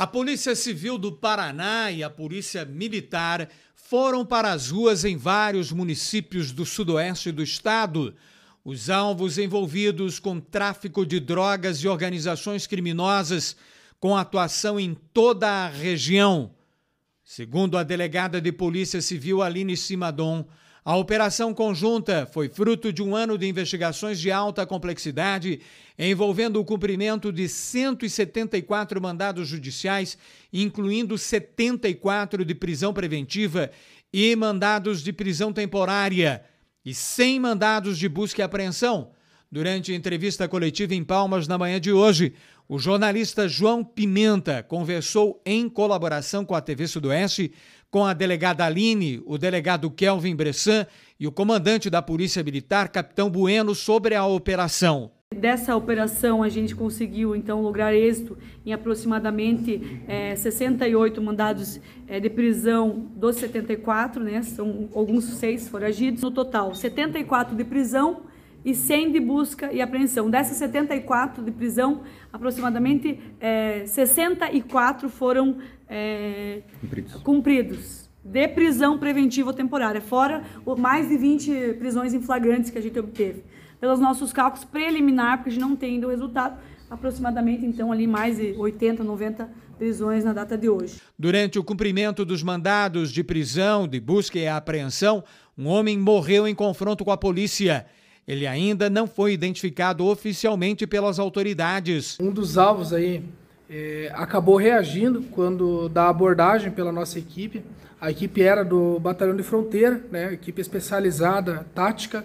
A Polícia Civil do Paraná e a Polícia Militar foram para as ruas em vários municípios do sudoeste do estado. Os alvos envolvidos com tráfico de drogas e organizações criminosas com atuação em toda a região. Segundo a delegada de Polícia Civil Aline Simadon, a operação conjunta foi fruto de um ano de investigações de alta complexidade, envolvendo o cumprimento de 174 mandados judiciais, incluindo 74 de prisão preventiva e mandados de prisão temporária, e 100 mandados de busca e apreensão. Durante a entrevista coletiva em Palmas na manhã de hoje, o jornalista João Pimenta conversou em colaboração com a TV Sudoeste, com a delegada Aline, o delegado Kelvin Bressan e o comandante da Polícia Militar, capitão Bueno, sobre a operação. Dessa operação, a gente conseguiu, então, lograr êxito em aproximadamente é, eh, 68 mandados é, de prisão dos 74, né? São alguns seis foragidos. No total, 74 de prisão e 100 de busca e apreensão. Dessas 74 de prisão, aproximadamente é, eh, 64 foram é, cumpridos. cumpridos. de prisão preventiva temporária, fora mais de 20 prisões em flagrantes que a gente obteve. Pelos nossos cálculos preliminar, porque a gente não tem ainda o resultado, aproximadamente então ali mais de 80, 90 prisões na data de hoje. Durante o cumprimento dos mandados de prisão, de busca e apreensão, um homem morreu em confronto com a polícia. Ele ainda não foi identificado oficialmente pelas autoridades. Um dos alvos aí é, acabou reagindo quando da abordagem pela nossa equipe. A equipe era do Batalhão de Fronteira, né, equipe especializada, tática,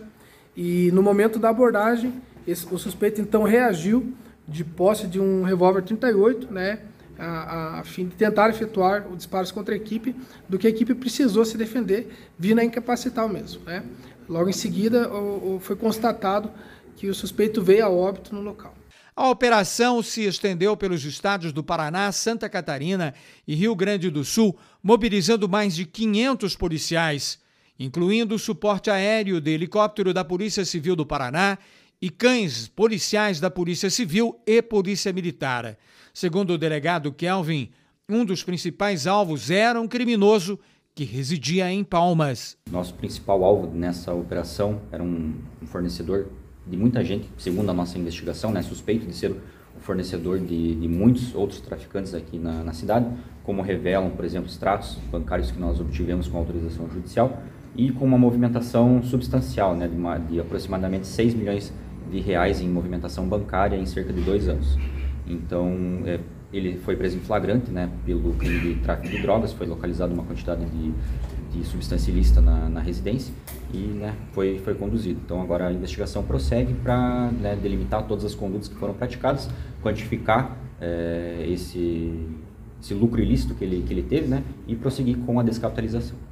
e no momento da abordagem, esse, o suspeito então reagiu de posse de um revólver 38, né, a, a, a, fim de tentar efetuar os disparos contra a equipe, do que a equipe precisou se defender, vindo a incapacitar o mesmo. Né? Logo em seguida, foi constatado que o suspeito veio a óbito no local. A operação se estendeu pelos estados do Paraná, Santa Catarina e Rio Grande do Sul, mobilizando mais de 500 policiais, incluindo o suporte aéreo de helicóptero da Polícia Civil do Paraná e cães policiais da Polícia Civil e Polícia Militar. Segundo o delegado Kelvin, um dos principais alvos era um criminoso que residia em Palmas. Nosso principal alvo nessa operação era um fornecedor de muita gente, segundo a nossa investigação, né, suspeito de ser o fornecedor de, de muitos outros traficantes aqui na, na, cidade, como revelam, por exemplo, extratos bancários que nós obtivemos com autorização judicial e com uma movimentação substancial, né, de, uma, de aproximadamente 6 milhões de reais em movimentação bancária em cerca de dois anos. Então, é, ele foi preso em flagrante, né, pelo crime de tráfico de drogas, foi localizada uma quantidade de, de substância ilícita na, na, residência e, né, foi, foi conduzido. Então agora a investigação prossegue para né, delimitar todas as condutas que foram praticadas, quantificar é, esse, esse lucro ilícito que ele, que ele teve, né, e prosseguir com a descapitalização.